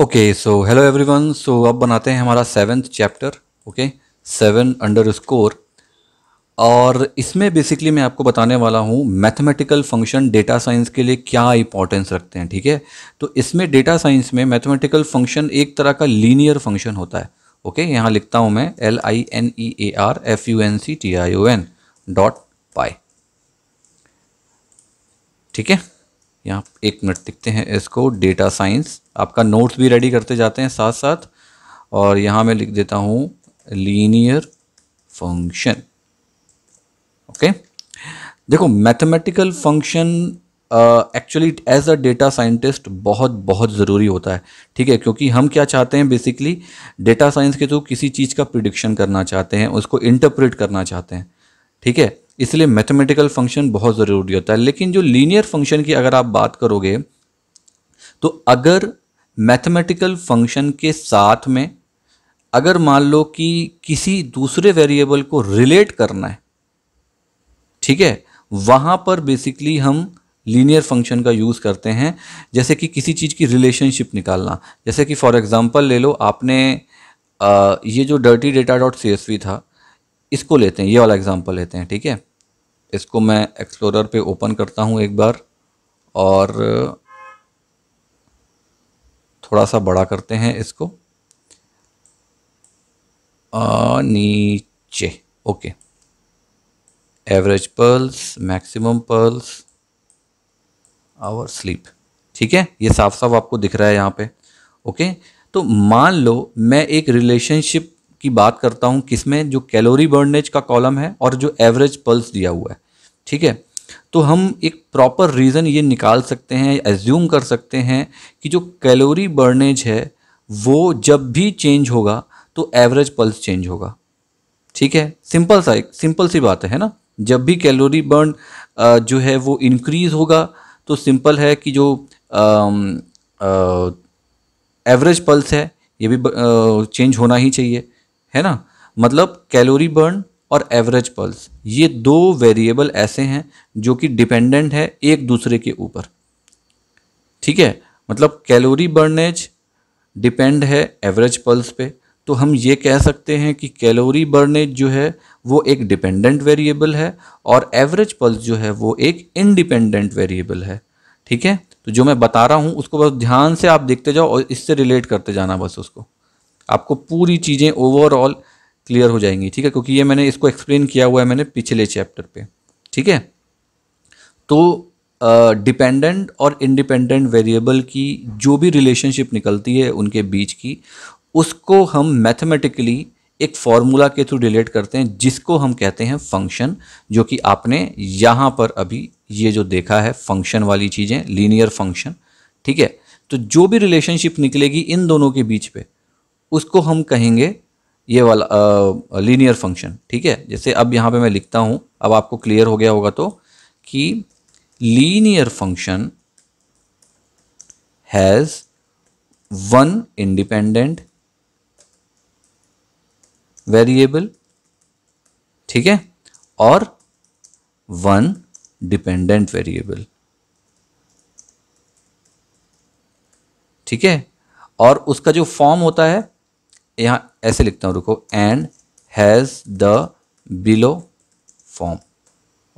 Okay so hello everyone so अब बनाते हैं हमारा seventh chapter okay seven underscore और इसमें बेसिकली मैं आपको बताने वाला हूँ मैथमेटिकल फंक्शन डेटा साइंस के लिए क्या इंपॉर्टेंस रखते हैं ठीक है तो इसमें डेटा साइंस में मैथमेटिकल फंक्शन एक तरह का लीनियर फंक्शन होता है ओके okay? यहाँ लिखता हूँ मैं L I N E A R F U N C T I O N dot py ठीक है यहाँ एक मिनट लिखते हैं इसको डेटा साइंस आपका नोट्स भी रेडी करते जाते हैं साथ साथ और यहाँ मैं लिख देता हूँ लीनियर फंक्शन ओके देखो mathematical function actually as a data scientist बहुत बहुत ज़रूरी होता है ठीक है क्योंकि हम क्या चाहते हैं बेसिकली डेटा साइंस के थ्रू किसी चीज़ का प्रिडिक्शन करना चाहते हैं उसको इंटरप्रेट करना चाहते हैं ठीक है इसलिए मैथमेटिकल फंक्शन बहुत ज़रूरी होता है लेकिन जो लीनियर फंक्शन की अगर आप बात करोगे तो अगर मैथमेटिकल फंक्शन के साथ में अगर मान लो कि किसी दूसरे वेरिएबल को रिलेट करना है ठीक है वहाँ पर बेसिकली हम लीनियर फंक्शन का यूज़ करते हैं जैसे कि किसी चीज़ की रिलेशनशिप निकालना जैसे कि फॉर एग्ज़ाम्पल ले लो आपने आ, ये जो dirty data dot C S V था इसको लेते हैं ये वाला एग्ज़ाम्पल लेते हैं ठीक है इसको मैं एक्सप्लोरर पे ओपन करता हूँ एक बार और थोड़ा सा बड़ा करते हैं इसको आ, नीचे okay average pulse maximum pulse hour sleep ठीक है ये साफ साफ आपको दिख रहा है यहाँ पे ओके तो मान लो मैं एक रिलेशनशिप की बात करता हूँ किसमें जो कैलोरी बर्नेज का कॉलम है और जो एवरेज पल्स दिया हुआ है ठीक है तो हम एक प्रॉपर रीज़न ये निकाल सकते हैं एज्यूम कर सकते हैं कि जो कैलोरी बर्नेज है वो जब भी चेंज होगा तो एवरेज पल्स चेंज होगा ठीक है सिंपल सा एक सिंपल सी बात है ना जब भी कैलोरी बर्न जो है वो इनक्रीज़ होगा तो सिंपल है कि जो एवरेज पल्स है ये भी चेंज होना ही चाहिए है ना मतलब कैलोरी बर्न और एवरेज पल्स ये दो वेरिएबल ऐसे हैं जो कि डिपेंडेंट है एक दूसरे के ऊपर ठीक है मतलब कैलोरी बर्नेज डिपेंड है एवरेज पल्स पे तो हम ये कह सकते हैं कि कैलोरी बर्नेज जो है वो एक डिपेंडेंट वेरिएबल है और एवरेज पल्स जो है वो एक इनडिपेंडेंट वेरिएबल है ठीक है तो जो मैं बता रहा हूँ उसको बस ध्यान से आप देखते जाओ और इससे रिलेट करते जाना बस उसको आपको पूरी चीज़ें ओवरऑल क्लियर हो जाएंगी ठीक है क्योंकि ये मैंने इसको एक्सप्लेन किया हुआ है मैंने पिछले चैप्टर पे ठीक है तो डिपेंडेंट और इंडिपेंडेंट वेरिएबल की जो भी रिलेशनशिप निकलती है उनके बीच की उसको हम मैथमेटिकली एक फॉर्मूला के थ्रू रिलेट करते हैं जिसको हम कहते हैं फंक्शन जो कि आपने यहाँ पर अभी ये जो देखा है फंक्शन वाली चीज़ें लीनियर फंक्शन ठीक है तो जो भी रिलेशनशिप निकलेगी इन दोनों के बीच पे उसको हम कहेंगे ये वाला लीनियर फंक्शन ठीक है जैसे अब यहाँ पे मैं लिखता हूँ अब आपको क्लियर हो गया होगा तो कि linear function has one independent variable ठीक है और वन डिपेंडेंट वेरिएबल ठीक है और उसका जो फॉर्म होता है यहाँ ऐसे लिखता हूँ रुको and has the below form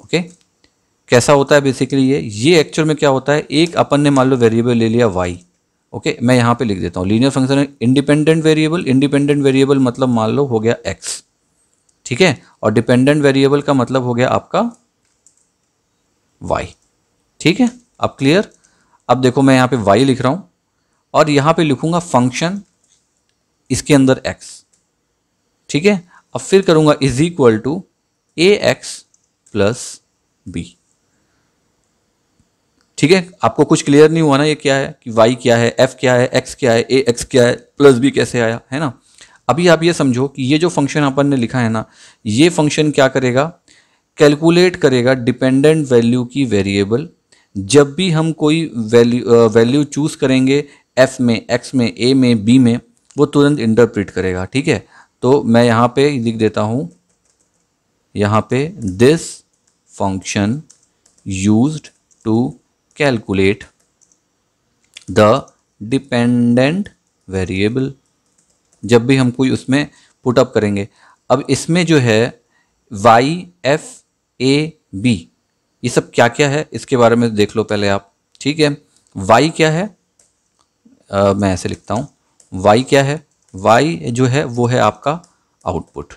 okay कैसा होता है बेसिकली ये ये एक्चुअल में क्या होता है एक अपन ने मान लो वेरिएबल ले लिया वाई ओके okay, मैं यहाँ पे लिख देता हूँ linear function independent variable independent variable मतलब मान लो हो गया एक्स ठीक है और डिपेंडेंट वेरिएबल का मतलब हो गया आपका वाई ठीक है अब क्लियर अब देखो मैं यहाँ पे वाई लिख रहा हूँ और यहाँ पे लिखूंगा फंक्शन इसके अंदर एक्स ठीक है अब फिर करूँगा is equal to A X plus B ठीक है आपको कुछ क्लियर नहीं हुआ ना ये क्या है कि वाई क्या है एफ क्या है एक्स क्या है ए एक्स क्या है प्लस बी कैसे आया है ना अभी आप ये समझो कि ये जो फंक्शन अपन ने लिखा है ना ये फंक्शन क्या करेगा कैलकुलेट करेगा डिपेंडेंट वैल्यू की वेरिएबल जब भी हम कोई वैल्यू वैल्यू चूज़ करेंगे एफ में एक्स में ए में बी में वो तुरंत इंटरप्रिट करेगा ठीक है तो मैं यहाँ पे लिख देता हूँ यहाँ पे this function used to calculate the dependent variable जब भी हम कोई उसमें पुटअप करेंगे अब इसमें जो है वाई एफ ए बी ये सब क्या क्या है इसके बारे में देख लो पहले आप ठीक है वाई क्या है आ, मैं ऐसे लिखता हूँ वाई क्या है वाई जो है वो है आपका आउटपुट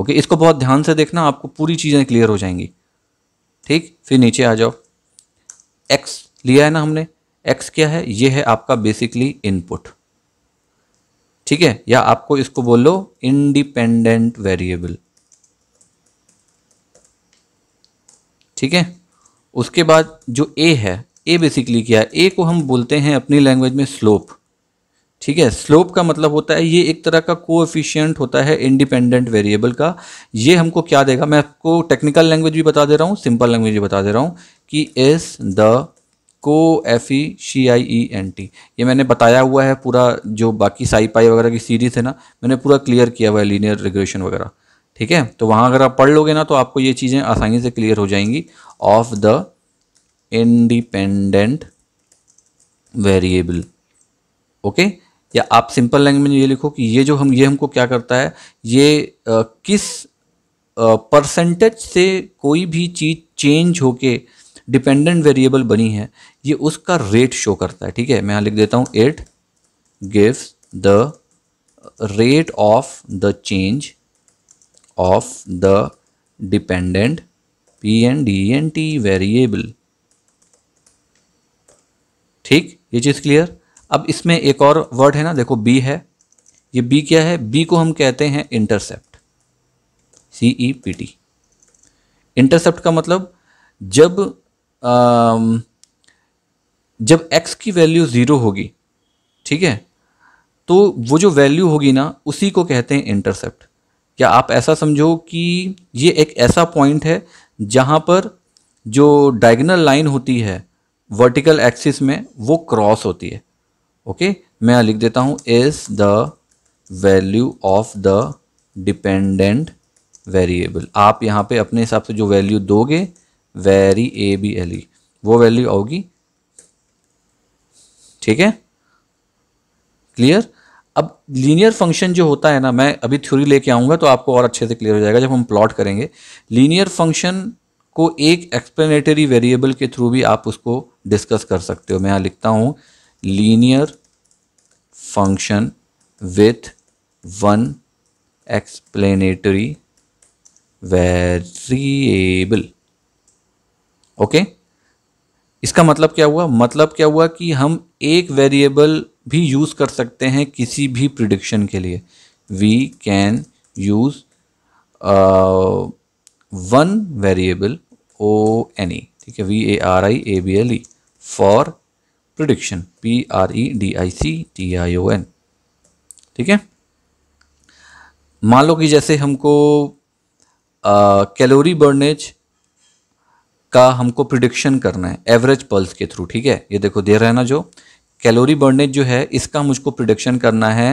ओके इसको बहुत ध्यान से देखना आपको पूरी चीज़ें क्लियर हो जाएंगी ठीक फिर नीचे आ जाओ एक्स लिया है ना हमने एक्स क्या है ये है आपका बेसिकली इनपुट ठीक है या आपको इसको बोल लो इंडिपेंडेंट वेरिएबल ठीक है उसके बाद जो ए है ए बेसिकली क्या है ए को हम बोलते हैं अपनी लैंग्वेज में स्लोप ठीक है स्लोप का मतलब होता है ये एक तरह का कोएफिशिएंट होता है इंडिपेंडेंट वेरिएबल का ये हमको क्या देगा मैं आपको टेक्निकल लैंग्वेज भी बता दे रहा हूँ सिंपल लैंग्वेज भी बता दे रहा हूँ कि इस द को F E C I E N T ये मैंने बताया हुआ है पूरा जो बाकी साई पाई वगैरह की सीरीज़ है ना मैंने पूरा क्लियर किया हुआ है लीनियर रेगुलेशन वगैरह ठीक है तो वहाँ अगर आप पढ़ लोगे ना तो आपको ये चीज़ें आसानी से क्लियर हो जाएंगी of the independent variable okay या आप सिंपल लैंग्वेज में ये लिखो कि ये जो हम ये हमको क्या करता है ये आ, किस परसेंटेज से कोई भी चीज़ चेंज होके डिपेंडेंट वेरिएबल बनी है ये उसका रेट शो करता है ठीक है मैं यहाँ लिख देता हूँ it gives the rate of the change of the dependent P N D N T variable ठीक ये चीज़ क्लियर अब इसमें एक और वर्ड है ना देखो बी है ये बी क्या है बी को हम कहते हैं intercept C E P T intercept का मतलब जब आ, जब एक्स की वैल्यू ज़ीरो होगी ठीक है तो वो जो वैल्यू होगी ना उसी को कहते हैं इंटरसेप्ट क्या आप ऐसा समझो कि ये एक ऐसा पॉइंट है जहाँ पर जो डायगनल लाइन होती है वर्टिकल एक्सिस में वो क्रॉस होती है ओके मैं लिख देता हूँ is the value of the dependent variable आप यहाँ पे अपने हिसाब से जो वैल्यू दोगे very A B L E वो वैल्यू आओगी ठीक है क्लियर अब लीनियर फंक्शन जो होता है ना मैं अभी थ्योरी लेके आऊंगा तो आपको और अच्छे से क्लियर हो जाएगा जब हम प्लॉट करेंगे लीनियर फंक्शन को एक एक्सप्लेनेटरी वेरिएबल के थ्रू भी आप उसको डिस्कस कर सकते हो मैं यहाँ लिखता हूँ linear function with one explanatory variable okay इसका मतलब क्या हुआ मतलब क्या हुआ कि हम एक वेरिएबल भी यूज़ कर सकते हैं किसी भी प्रिडिक्शन के लिए we can use one variable only ठीक है V A R I A B L E for prediction P R E D I C T I O N ठीक है मान लो कि जैसे हमको कैलोरी बर्नेज का हमको प्रिडिक्शन करना है एवरेज पल्स के थ्रू ठीक है ये देखो दे रहा है ना जो कैलोरी बर्नेज जो है इसका मुझको प्रिडिक्शन करना है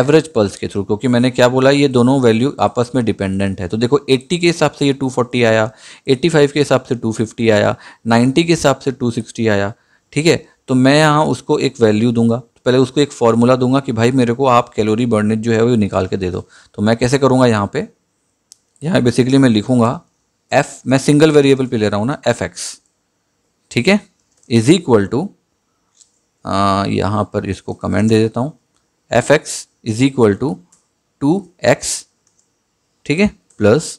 एवरेज पल्स के थ्रू क्योंकि मैंने क्या बोला ये दोनों वैल्यू आपस में डिपेंडेंट है तो देखो 80 के हिसाब से ये 240 आया 85 के हिसाब से 250 आया 90 के हिसाब से 260 आया ठीक है तो मैं यहाँ उसको एक वैल्यू दूंगा तो पहले उसको एक फार्मूला दूंगा कि भाई मेरे को आप कैलोरी बर्नेज जो है वो निकाल के दे दो तो मैं कैसे करूँगा यहाँ पे यहाँ बेसिकली मैं लिखूँगा एफ मैं सिंगल वेरिएबल पे ले रहा हूँ ना एफ एक्स ठीक है इज इक्वल टू यहाँ पर इसको कमेंट दे देता हूँ F X is equal to two X ठीक है प्लस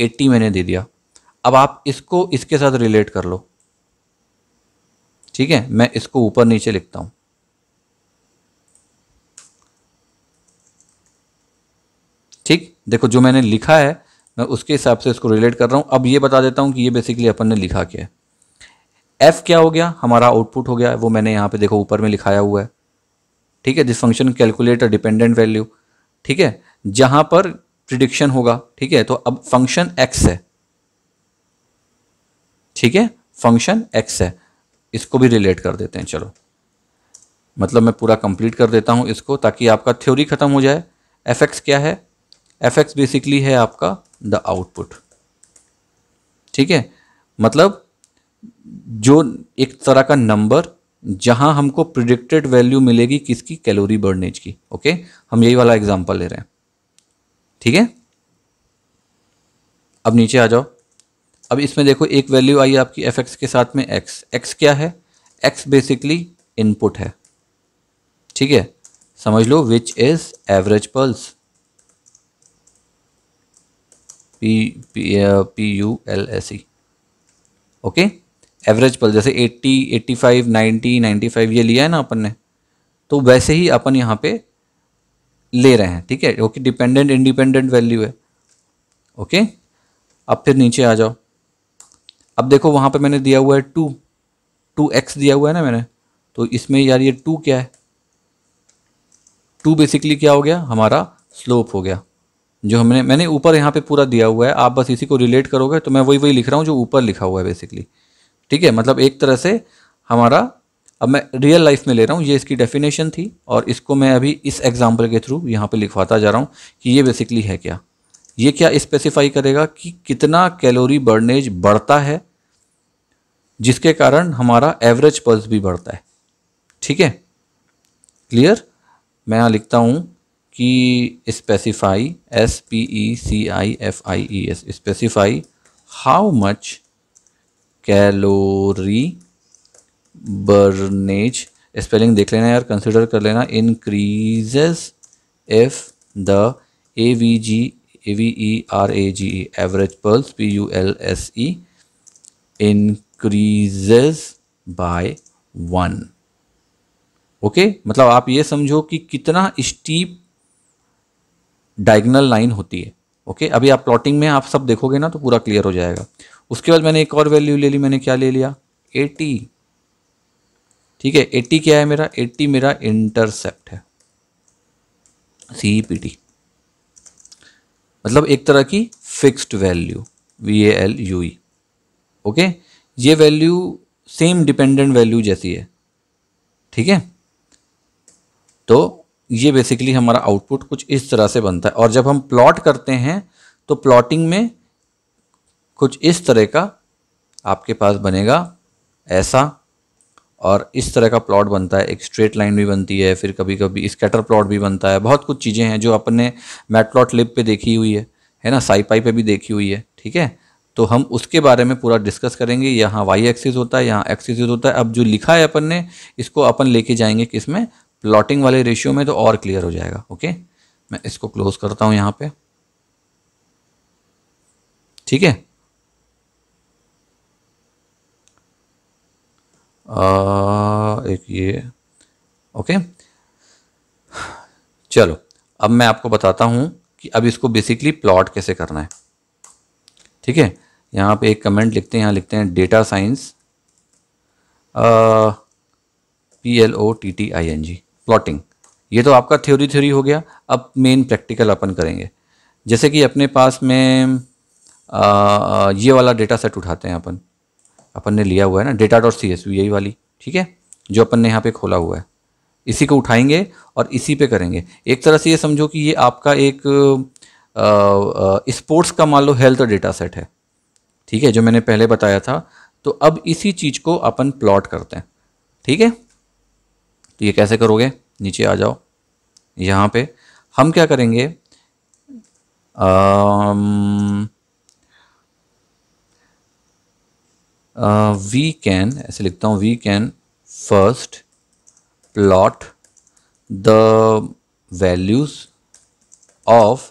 एट्टी मैंने दे दिया अब आप इसको इसके साथ रिलेट कर लो ठीक है मैं इसको ऊपर नीचे लिखता हूं ठीक देखो जो मैंने लिखा है मैं उसके हिसाब से इसको रिलेट कर रहा हूं अब ये बता देता हूं कि ये बेसिकली अपन ने लिखा क्या है एफ क्या हो गया हमारा आउटपुट हो गया वो मैंने यहां पे देखो ऊपर में लिखाया हुआ है ठीक है this function calculate a dependent value ठीक है जहां पर प्रिडिक्शन होगा ठीक है तो अब फंक्शन एक्स है ठीक है फंक्शन एक्स है इसको भी रिलेट कर देते हैं चलो मतलब मैं पूरा कंप्लीट कर देता हूँ इसको ताकि आपका थ्योरी ख़त्म हो जाए एफ एक्स क्या है एफ एक्स बेसिकली है आपका द आउटपुट ठीक है मतलब जो एक तरह का नंबर जहां हमको प्रिडिक्टेड वैल्यू मिलेगी किसकी कैलोरी बर्नेज की ओके हम यही वाला एग्जांपल ले रहे हैं ठीक है अब नीचे आ जाओ अब इसमें देखो एक वैल्यू आई आपकी एफ एक्स के साथ में एक्स एक्स क्या है एक्स बेसिकली इनपुट है ठीक है समझ लो which is average pulse P P U L S E okay average pulse जैसे 80 85 90 95 ये लिया है ना अपन ने तो वैसे ही अपन यहाँ पे ले रहे हैं ठीक है ओके डिपेंडेंट इंडिपेंडेंट वैल्यू है ओके okay? अब फिर नीचे आ जाओ अब देखो वहाँ पे मैंने दिया हुआ है टू टू एक्स दिया हुआ है ना मैंने तो इसमें यार ये टू क्या है टू बेसिकली क्या हो गया हमारा स्लोप हो गया जो हमने मैंने ऊपर यहाँ पे पूरा दिया हुआ है आप बस इसी को रिलेट करोगे तो मैं वही वही लिख रहा हूँ जो ऊपर लिखा हुआ है बेसिकली ठीक है मतलब एक तरह से हमारा अब मैं रियल लाइफ में ले रहा हूँ ये इसकी डेफिनेशन थी और इसको मैं अभी इस एग्जाम्पल के थ्रू यहाँ पे लिखवाता जा रहा हूँ कि ये बेसिकली है क्या ये क्या स्पेसिफाई करेगा कि कितना कैलोरी बर्नेज बढ़ता है जिसके कारण हमारा एवरेज पल्स भी बढ़ता है ठीक है क्लियर मैं यहाँ लिखता हूँ कि specify S P E C I F I E S specify how much calorie burnage spelling देख लेना यार कंसिडर कर लेना increases if the A V G A V E R A G E average pulse P U L S E increases by one okay मतलब आप ये समझो कि कितना स्टीप डायगनल लाइन होती है ओके okay? अभी आप प्लॉटिंग में आप सब देखोगे ना तो पूरा क्लियर हो जाएगा उसके बाद मैंने एक और वैल्यू ले ली मैंने क्या ले लिया एटी ठीक है एट्टी क्या है मेरा एट्टी मेरा इंटरसेप्ट है सीपीटी पी टी मतलब एक तरह की fixed value V A L U E okay ये वैल्यू सेम डिपेंडेंट वैल्यू जैसी है ठीक है तो ये बेसिकली हमारा आउटपुट कुछ इस तरह से बनता है और जब हम प्लॉट करते हैं तो प्लॉटिंग में कुछ इस तरह का आपके पास बनेगा ऐसा और इस तरह का प्लॉट बनता है एक स्ट्रेट लाइन भी बनती है फिर कभी कभी स्कैटर प्लॉट भी बनता है बहुत कुछ चीज़ें हैं जो अपने मैट प्लॉट लिप पे देखी हुई है है ना साईपाई पे भी देखी हुई है ठीक है तो हम उसके बारे में पूरा डिस्कस करेंगे यहाँ वाई एक्सिस होता है यहाँ एक्सिस होता है अब जो लिखा है अपन ने इसको अपन लेके जाएंगे किस में प्लॉटिंग वाले रेशियो में तो और क्लियर हो जाएगा ओके मैं इसको क्लोज करता हूँ यहाँ पर ठीक है एक ये ओके चलो अब मैं आपको बताता हूँ कि अब इसको बेसिकली प्लॉट कैसे करना है ठीक है यहाँ पे एक कमेंट लिखते हैं यहाँ लिखते हैं data science P L O T T I N G plotting ये तो आपका थ्योरी थ्योरी हो गया अब मेन प्रैक्टिकल अपन करेंगे जैसे कि अपने पास में आ, ये वाला डेटा सेट उठाते हैं अपन अपन ने लिया हुआ है ना डेटा डॉट सी एस यही वाली ठीक है जो अपन ने यहाँ पे खोला हुआ है इसी को उठाएंगे और इसी पे करेंगे एक तरह से ये समझो कि ये आपका एक स्पोर्ट्स का मान लो हेल्थ डेटा सेट है ठीक है जो मैंने पहले बताया था तो अब इसी चीज़ को अपन प्लॉट करते हैं ठीक है तो ये कैसे करोगे नीचे आ जाओ यहाँ पे हम क्या करेंगे आ, वी uh, कैन ऐसे लिखता हूँ we can first plot the values of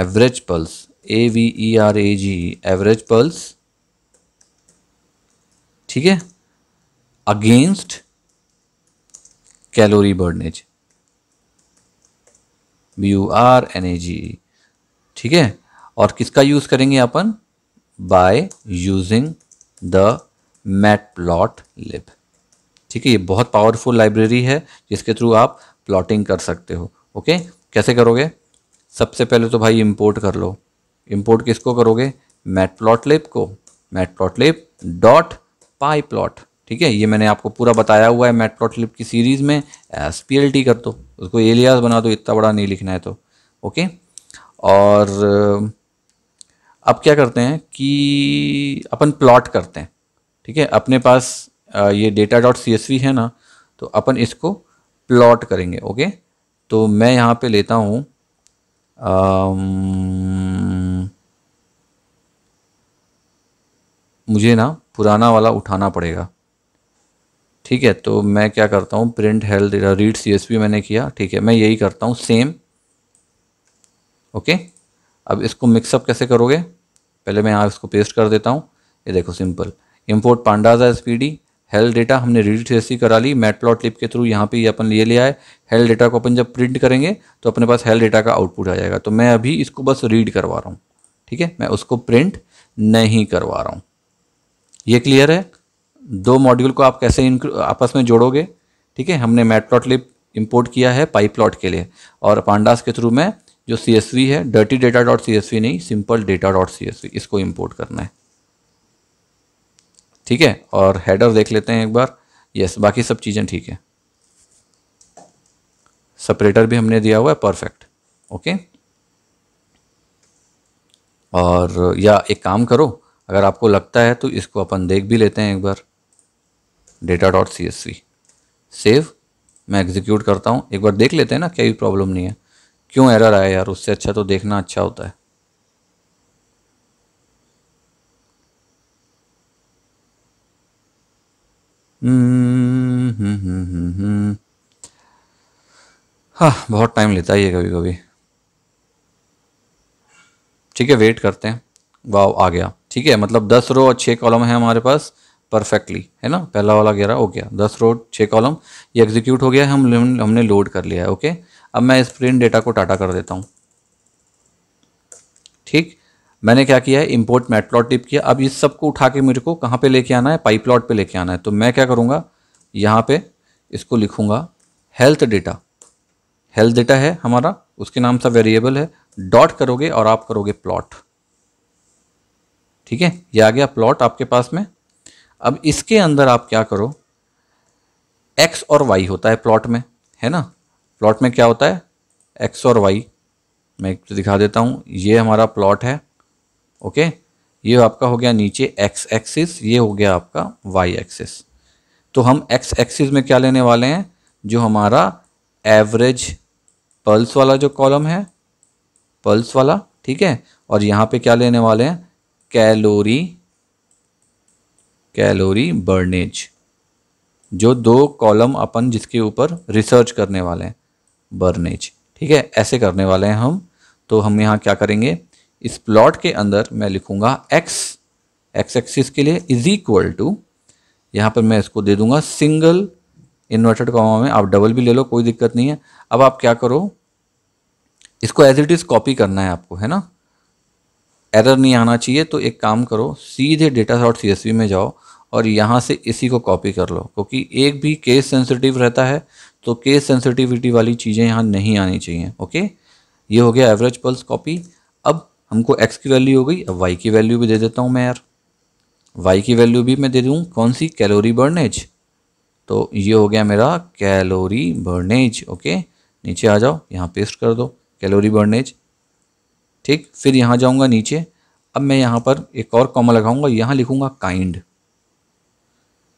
average pulse A V E R A G average pulse ठीक है against calorie burnage B U R N A G ठीक है और किसका यूज़ करेंगे अपन using the matplotlib ठीक है ये बहुत पावरफुल लाइब्रेरी है जिसके थ्रू आप प्लॉटिंग कर सकते हो ओके कैसे करोगे सबसे पहले तो भाई इंपोर्ट कर लो इंपोर्ट किसको करोगे मैट प्लॉट लिप को लिप डॉट पाई प्लॉट ठीक है ये मैंने आपको पूरा बताया हुआ है लिप की सीरीज़ में एस पी एल टी कर दो उसको एलियास बना दो इतना बड़ा नहीं लिखना है तो ओके और अब क्या करते हैं कि अपन प्लॉट करते हैं ठीक है अपने पास ये डेटा डॉट सी है ना तो अपन इसको प्लॉट करेंगे ओके तो मैं यहाँ पे लेता हूँ मुझे ना पुराना वाला उठाना पड़ेगा ठीक है तो मैं क्या करता हूँ print health data read C मैंने किया ठीक है मैं यही करता हूँ सेम ओके अब इसको मिक्सअप कैसे करोगे पहले मैं यहाँ इसको पेस्ट कर देता हूँ ये देखो simple import pandas as P health data हमने रीड ट्रेसी करा ली मैट प्लॉट लिप के थ्रू यहाँ पे ये अपन ले लिया है हेल डेटा को अपन जब प्रिंट करेंगे तो अपने पास हेल डेटा का आउटपुट आ जाएगा तो मैं अभी इसको बस रीड करवा रहा हूँ ठीक है मैं उसको प्रिंट नहीं करवा रहा हूँ ये क्लियर है दो मॉड्यूल को आप कैसे आपस में जोड़ोगे ठीक है हमने मैट प्लॉट लिप इम्पोर्ट किया है पाइप प्लॉट के लिए और पांडास के थ्रू मैं जो सी है डर्टी डेटा डॉट सी नहीं सिंपल डेटा डॉट सी इसको इम्पोर्ट करना है ठीक है और हेडर देख लेते हैं एक बार यस बाकी सब चीज़ें ठीक है सेपरेटर भी हमने दिया हुआ है परफेक्ट ओके और या एक काम करो अगर आपको लगता है तो इसको अपन देख भी लेते हैं एक बार data dot C S C save मैं एग्जीक्यूट करता हूँ एक बार देख लेते हैं ना क्या प्रॉब्लम नहीं है क्यों एरर आया यार उससे अच्छा तो देखना अच्छा होता है हम्म, हम्म, हम्म, हाँ बहुत टाइम लेता है ये कभी कभी ठीक है वेट करते हैं वाव आ गया ठीक है मतलब दस रो और छः कॉलम है हमारे पास परफेक्टली है ना पहला वाला ग्यारह हो गया दस रो छः कॉलम ये एग्जीक्यूट हो गया हम हमने लोड कर लिया है ओके अब मैं इस प्रिंट डेटा को टाटा कर देता हूँ ठीक मैंने क्या किया है इम्पोर्ट प्लॉट टिप किया अब इस सब को उठा के मेरे को कहाँ पे लेके आना है प्लॉट पे लेके आना है तो मैं क्या करूँगा यहाँ पे इसको लिखूँगा हेल्थ डेटा हेल्थ डेटा है हमारा उसके नाम सा वेरिएबल है डॉट करोगे और आप करोगे प्लॉट ठीक है ये आ गया प्लॉट आपके पास में अब इसके अंदर आप क्या करो एक्स और वाई होता है प्लॉट में है ना प्लॉट में क्या होता है एक्स और वाई मैं एक दिखा देता हूँ ये हमारा प्लॉट है ओके ये आपका हो गया नीचे एक्स एक्सिस ये हो गया आपका वाई एक्सिस तो हम एक्स एक्सिस में क्या लेने वाले हैं जो हमारा एवरेज पल्स वाला जो कॉलम है पल्स वाला ठीक है और यहाँ पे क्या लेने वाले हैं कैलोरी कैलोरी बर्नेज जो दो कॉलम अपन जिसके ऊपर रिसर्च करने वाले हैं बर्नेज ठीक है ऐसे करने वाले हैं हम तो हम यहाँ क्या करेंगे इस प्लॉट के अंदर मैं लिखूंगा एक्स एक्स एक्सिस के लिए इज इक्वल टू यहाँ पर मैं इसको दे दूंगा सिंगल इन्वर्टेड कॉमा में आप डबल भी ले लो कोई दिक्कत नहीं है अब आप क्या करो इसको एज इट इज़ कॉपी करना है आपको है ना एरर नहीं आना चाहिए तो एक काम करो सीधे डेटा शॉट सी में जाओ और यहाँ से इसी को कॉपी कर लो क्योंकि एक भी केस सेंसिटिव रहता है तो केस सेंसिटिविटी वाली चीज़ें यहाँ नहीं आनी चाहिए ओके ये हो गया एवरेज पल्स कॉपी अब हमको एक्स की वैल्यू हो गई अब वाई की वैल्यू भी दे देता हूँ मैं यार वाई की वैल्यू भी मैं दे दूँ कौन सी कैलोरी बर्नेज तो ये हो गया मेरा कैलोरी बर्नेज ओके नीचे आ जाओ यहाँ पेस्ट कर दो कैलोरी बर्नेज ठीक फिर यहाँ जाऊँगा नीचे अब मैं यहाँ पर एक और कॉमा लगाऊंगा यहाँ लिखूँगा काइंड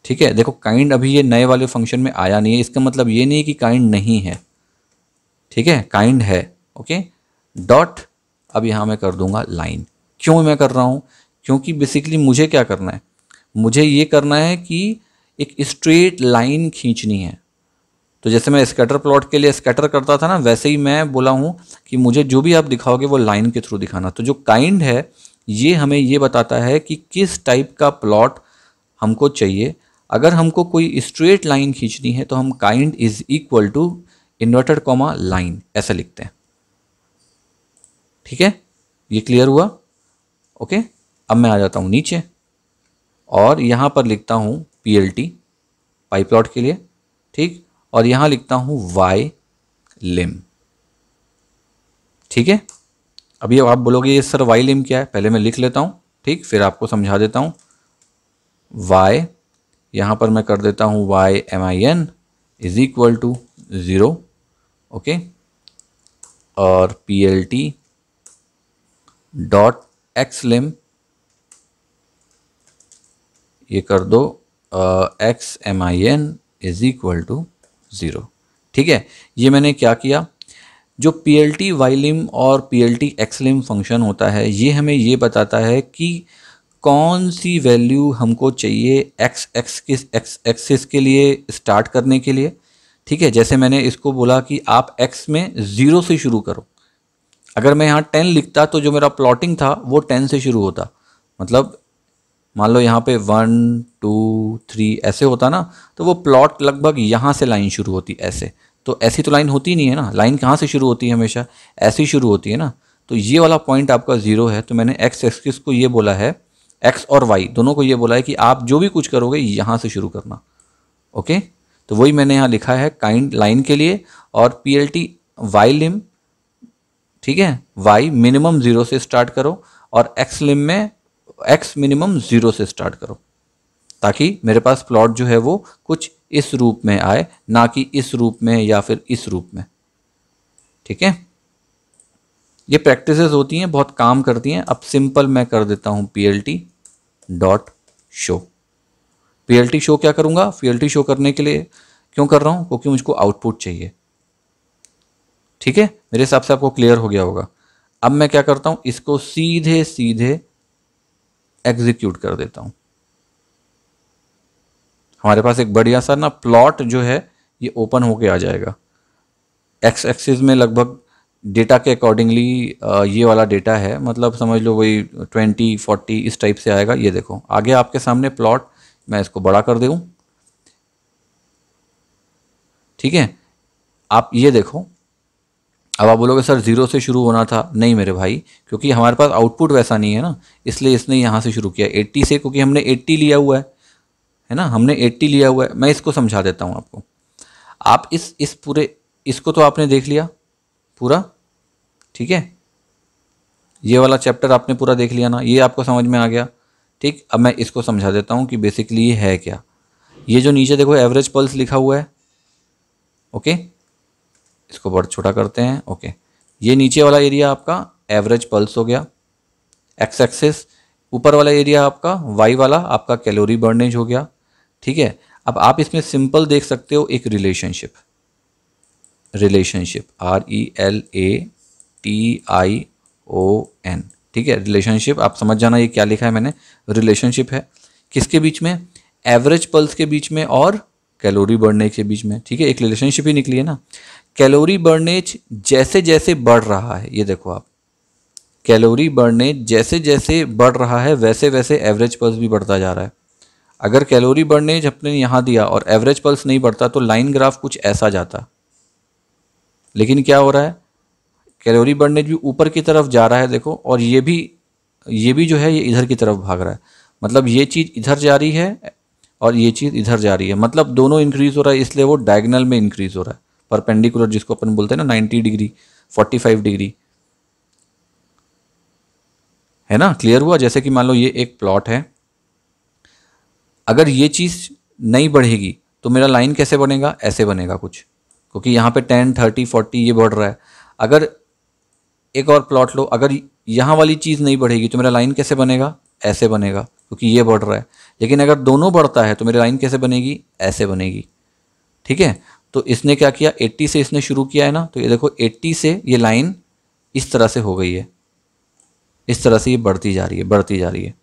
ठीक है देखो काइंड अभी ये नए वाले फंक्शन में आया नहीं है इसका मतलब ये नहीं है कि काइंड नहीं है ठीक है काइंड है ओके डॉट अब यहाँ मैं कर दूंगा लाइन क्यों मैं कर रहा हूँ क्योंकि बेसिकली मुझे क्या करना है मुझे ये करना है कि एक स्ट्रेट लाइन खींचनी है तो जैसे मैं स्कैटर प्लॉट के लिए स्कैटर करता था ना वैसे ही मैं बोला हूँ कि मुझे जो भी आप दिखाओगे वो लाइन के थ्रू दिखाना तो जो काइंड है ये हमें ये बताता है कि किस टाइप का प्लॉट हमको चाहिए अगर हमको कोई स्ट्रेट लाइन खींचनी है तो हम kind is equal to inverted comma line ऐसा लिखते हैं ठीक है ये क्लियर हुआ ओके अब मैं आ जाता हूँ नीचे और यहाँ पर लिखता हूँ P L T pyplot के लिए ठीक और यहाँ लिखता हूँ वाई लिम ठीक है अभी आप बोलोगे ये सर वाई लिम क्या है पहले मैं लिख लेता हूँ ठीक फिर आपको समझा देता हूँ वाई यहाँ पर मैं कर देता हूँ Y M I N is equal to zero okay और P L T dot X lim ये कर दो X M I N is equal to zero ठीक है ये मैंने क्या किया जो P L T Y lim और P L T X lim function होता है ये हमें ये बताता है कि uh, कौन सी वैल्यू हमको चाहिए एक्स एक्स किस एक्स एक्सिस के लिए स्टार्ट करने के लिए ठीक है जैसे मैंने इसको बोला कि आप एक्स में ज़ीरो से शुरू करो अगर मैं यहाँ टेन लिखता तो जो मेरा प्लॉटिंग था वो टेन से शुरू होता मतलब मान लो यहाँ पे वन टू थ्री ऐसे होता ना तो वो प्लॉट लगभग यहाँ से लाइन शुरू होती ऐसे तो ऐसी तो लाइन होती नहीं है ना लाइन कहाँ से शुरू होती है हमेशा ऐसी शुरू होती है ना तो ये वाला पॉइंट आपका ज़ीरो है तो मैंने एक्स एक्सिस को ये बोला है एक्स और वाई दोनों को ये बोला है कि आप जो भी कुछ करोगे यहाँ से शुरू करना ओके तो वही मैंने यहाँ लिखा है काइंड लाइन के लिए और P L T Y lim ठीक है वाई मिनिमम जीरो से स्टार्ट करो और एक्स लिम में एक्स मिनिमम जीरो से स्टार्ट करो ताकि मेरे पास प्लॉट जो है वो कुछ इस रूप में आए ना कि इस रूप में या फिर इस रूप में ठीक है ये प्रैक्टिसेस होती हैं बहुत काम करती हैं अब सिंपल मैं कर देता हूँ PLT dot show P show क्या करूंगा पीएलटी शो करने के लिए क्यों कर रहा हूं क्योंकि मुझको आउटपुट चाहिए ठीक है मेरे हिसाब से आपको क्लियर हो गया होगा अब मैं क्या करता हूं इसको सीधे सीधे एग्जीक्यूट कर देता हूं हमारे पास एक बढ़िया सा ना प्लॉट जो है ये ओपन होके आ जाएगा एक्स एक्सिस में लगभग डेटा के अकॉर्डिंगली ये वाला डेटा है मतलब समझ लो वही ट्वेंटी फोर्टी इस टाइप से आएगा ये देखो आगे आपके सामने प्लॉट मैं इसको बड़ा कर दूँ ठीक है आप ये देखो अब आप बोलोगे सर ज़ीरो से शुरू होना था नहीं मेरे भाई क्योंकि हमारे पास आउटपुट वैसा नहीं है ना इसलिए इसने यहाँ से शुरू किया 80 से क्योंकि हमने 80 लिया हुआ है है ना हमने 80 लिया हुआ है मैं इसको समझा देता हूँ आपको आप इस इस पूरे इसको तो आपने देख लिया पूरा ठीक है ये वाला चैप्टर आपने पूरा देख लिया ना ये आपको समझ में आ गया ठीक अब मैं इसको समझा देता हूँ कि बेसिकली ये है क्या ये जो नीचे देखो एवरेज पल्स लिखा हुआ है ओके इसको बड़ छोटा करते हैं ओके ये नीचे वाला एरिया आपका एवरेज पल्स हो गया एक्स एक्सेस ऊपर वाला एरिया आपका वाई वाला आपका कैलोरी बर्नेज हो गया ठीक है अब आप इसमें सिंपल देख सकते हो एक relationship relationship R E L A T I O N ठीक है रिलेशनशिप आप समझ जाना ये क्या लिखा है मैंने रिलेशनशिप है किसके बीच में एवरेज पल्स के बीच में और कैलोरी बढ़ने के बीच में ठीक है एक रिलेशनशिप ही निकली है ना कैलोरी बर्नेज जैसे जैसे बढ़ रहा है ये देखो आप कैलोरी बर्नेज जैसे जैसे बढ़ रहा है वैसे वैसे एवरेज पल्स भी बढ़ता जा रहा है अगर कैलोरी बर्नेज अपने यहाँ दिया और एवरेज पल्स नहीं बढ़ता तो लाइन ग्राफ कुछ ऐसा जाता लेकिन क्या हो रहा है कैलोरी बर्नेज भी ऊपर की तरफ जा रहा है देखो और ये भी ये भी जो है ये इधर की तरफ भाग रहा है मतलब ये चीज़ इधर जा रही है और ये चीज़ इधर जा रही है मतलब दोनों इंक्रीज़ हो रहा है इसलिए वो डायगनल में इंक्रीज़ हो रहा है परपेंडिकुलर जिसको अपन बोलते हैं ना ninety degree forty five degree है ना क्लियर हुआ जैसे कि मान लो ये एक प्लॉट है अगर ये चीज़ नहीं बढ़ेगी तो मेरा लाइन कैसे बनेगा ऐसे बनेगा कुछ क्योंकि यहाँ पे टेन थर्टी फोर्टी ये बढ़ रहा है अगर एक और प्लॉट लो अगर यहाँ वाली चीज़ नहीं बढ़ेगी तो मेरा लाइन कैसे बनेगा ऐसे बनेगा क्योंकि ये बढ़ रहा है लेकिन अगर दोनों बढ़ता है तो मेरी लाइन कैसे बनेगी ऐसे बनेगी ठीक है तो इसने क्या किया 80 से इसने शुरू किया है ना तो ये देखो 80 से ये लाइन इस तरह से हो गई है इस तरह से ये बढ़ती जा रही है बढ़ती जा रही है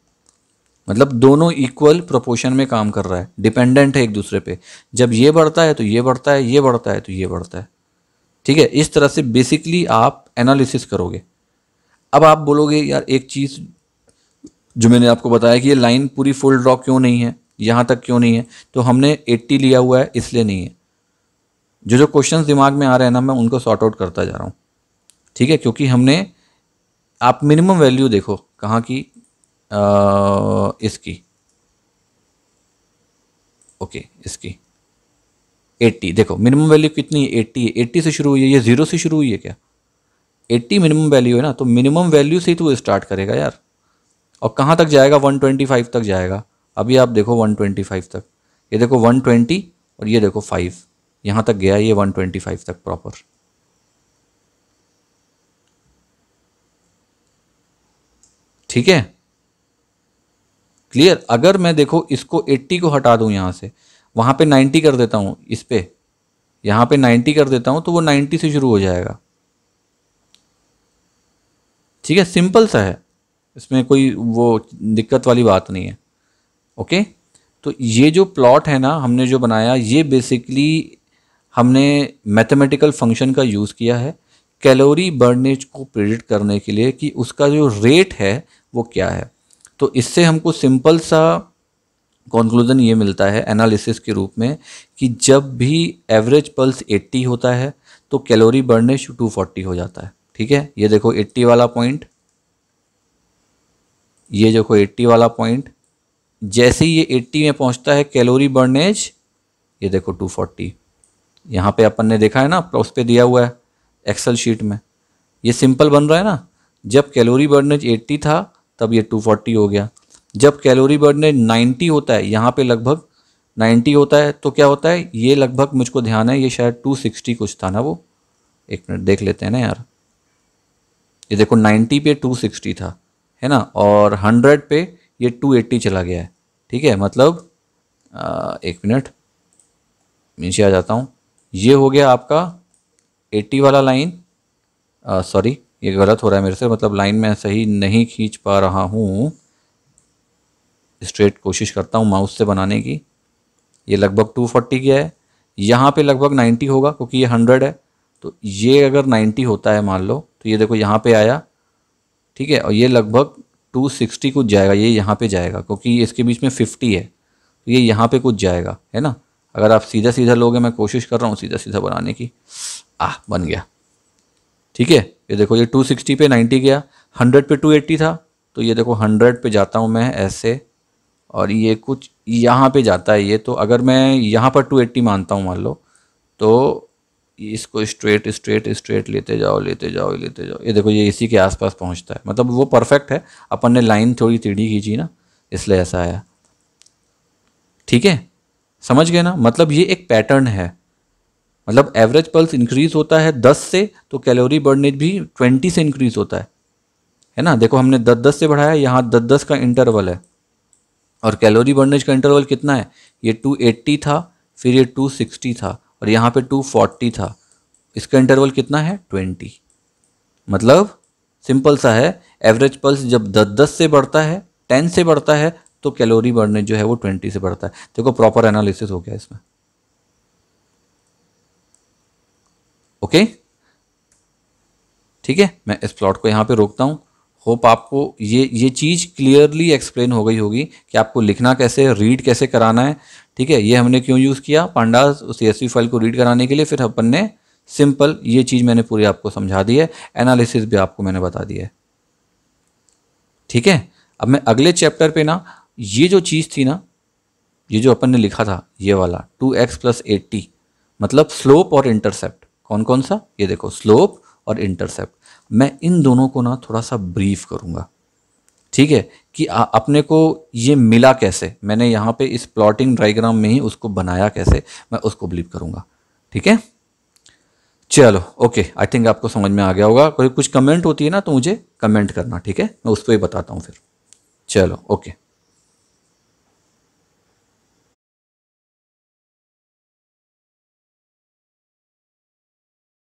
मतलब दोनों इक्वल प्रोपोर्शन में काम कर रहा है डिपेंडेंट है एक दूसरे पे जब ये बढ़ता है तो ये बढ़ता है ये बढ़ता है तो ये बढ़ता है ठीक है इस तरह से बेसिकली आप एनालिसिस करोगे अब आप बोलोगे यार एक चीज़ जो मैंने आपको बताया कि ये लाइन पूरी फुल ड्रॉ क्यों नहीं है यहाँ तक क्यों नहीं है तो हमने 80 लिया हुआ है इसलिए नहीं है जो जो क्वेश्चन दिमाग में आ रहे हैं ना मैं उनको सॉर्ट आउट करता जा रहा हूँ ठीक है क्योंकि हमने आप मिनिमम वैल्यू देखो कहाँ की आ, इसकी ओके इसकी 80 देखो मिनिमम वैल्यू कितनी है 80 है 80 से शुरू हुई है ये ज़ीरो से शुरू हुई है क्या एट्टी मिनिमम वैल्यू है ना तो मिनिमम वैल्यू से ही तो वो स्टार्ट करेगा यार और कहाँ तक जाएगा वन ट्वेंटी फाइव तक जाएगा अभी आप देखो वन ट्वेंटी फाइव तक ये देखो वन ट्वेंटी और ये देखो फाइव यहाँ तक गया ये वन ट्वेंटी फाइव तक प्रॉपर ठीक है क्लियर अगर मैं देखो इसको 80 को हटा दूं यहाँ से वहाँ पे 90 कर देता हूँ इस पर यहाँ पे 90 कर देता हूँ तो वो 90 से शुरू हो जाएगा ठीक है सिंपल सा है इसमें कोई वो दिक्कत वाली बात नहीं है ओके तो ये जो प्लॉट है ना हमने जो बनाया ये बेसिकली हमने मैथमेटिकल फंक्शन का यूज़ किया है कैलोरी बर्नेज को प्रेडिक्ट करने के लिए कि उसका जो रेट है वो क्या है तो इससे हमको सिंपल सा कंक्लूजन ये मिलता है एनालिसिस के रूप में कि जब भी एवरेज पल्स 80 होता है तो कैलोरी बर्नेज 240 हो जाता है ठीक है ये देखो 80 वाला पॉइंट ये देखो 80 वाला पॉइंट जैसे ही ये 80 में पहुंचता है कैलोरी बर्नेज ये देखो 240 फोर्टी यहाँ पर अपन ने देखा है ना उस पर दिया हुआ है एक्सल शीट में ये सिंपल बन रहा है ना जब कैलोरी बर्नेज 80 था तब ये 240 हो गया जब कैलोरी बर्नेज 90 होता है यहाँ पे लगभग 90 होता है तो क्या होता है ये लगभग मुझको ध्यान है ये शायद 260 कुछ था ना वो एक मिनट देख लेते हैं ना यार ये देखो 90 पे 260 था है ना और 100 पे ये 280 चला गया है ठीक है मतलब आ, एक मिनट नीचे आ जाता हूँ ये हो गया आपका 80 वाला लाइन सॉरी ये गलत हो रहा है मेरे से मतलब लाइन मैं सही नहीं खींच पा रहा हूँ स्ट्रेट कोशिश करता हूँ माउस से बनाने की ये लगभग 240 गया है यहाँ पे लगभग 90 होगा क्योंकि ये 100 है तो ये अगर 90 होता है मान लो तो ये देखो यहाँ पे आया ठीक है और ये लगभग 260 कुछ जाएगा ये यहाँ पे जाएगा क्योंकि इसके बीच में 50 है तो ये यहाँ पे कुछ जाएगा है ना अगर आप सीधा सीधा लोगे मैं कोशिश कर रहा हूँ सीधा सीधा बनाने की आ बन गया ठीक है ये देखो ये 260 पे 90 गया 100 पे 280 था तो ये देखो 100 पे जाता हूँ मैं ऐसे और ये कुछ यहाँ पे जाता है ये तो अगर मैं यहाँ पर एट्टी मानता हूँ मान लो तो इसको स्ट्रेट स्ट्रेट स्ट्रेट लेते जाओ लेते जाओ लेते जाओ ये देखो ये इसी के आसपास पहुंचता है मतलब वो परफेक्ट है अपन ने लाइन थोड़ी टीढ़ी खींची ना इसलिए ऐसा आया ठीक है समझ गए ना मतलब ये एक पैटर्न है मतलब एवरेज पल्स इंक्रीज होता है दस से तो कैलोरी बर्नेज भी ट्वेंटी से इंक्रीज होता है है ना देखो हमने दस दस से बढ़ाया यहाँ दस दस का इंटरवल है और कैलोरी बर्नेज का इंटरवल कितना है ये टू एट्टी था फिर ये टू सिक्सटी था और यहाँ पे 240 था इसका इंटरवल कितना है 20 मतलब सिंपल सा है एवरेज पल्स जब 10 10 से बढ़ता है 10 से बढ़ता है तो कैलोरी बढ़ने जो है वो 20 से बढ़ता है देखो प्रॉपर एनालिसिस हो गया इसमें ओके ठीक है मैं इस प्लॉट को यहाँ पे रोकता हूँ होप आपको ये ये चीज़ क्लियरली एक्सप्लेन हो गई होगी कि आपको लिखना कैसे रीड कैसे कराना है ठीक है ये हमने क्यों यूज़ किया पांडा सी फाइल को रीड कराने के लिए फिर अपन ने सिंपल ये चीज़ मैंने पूरी आपको समझा दी है एनालिसिस भी आपको मैंने बता दिया है ठीक है अब मैं अगले चैप्टर पे ना ये जो चीज़ थी ना ये जो अपन ने लिखा था ये वाला टू एक्स प्लस एट्टी मतलब स्लोप और इंटरसेप्ट कौन कौन सा ये देखो स्लोप और इंटरसेप्ट मैं इन दोनों को ना थोड़ा सा ब्रीफ करूँगा ठीक है कि अपने को ये मिला कैसे मैंने यहाँ पे इस प्लॉटिंग डाइग्राम में ही उसको बनाया कैसे मैं उसको बिलीव करूँगा ठीक है चलो ओके आई थिंक आपको समझ में आ गया होगा कोई कुछ कमेंट होती है ना तो मुझे कमेंट करना ठीक है मैं उस पर ही बताता हूँ फिर चलो ओके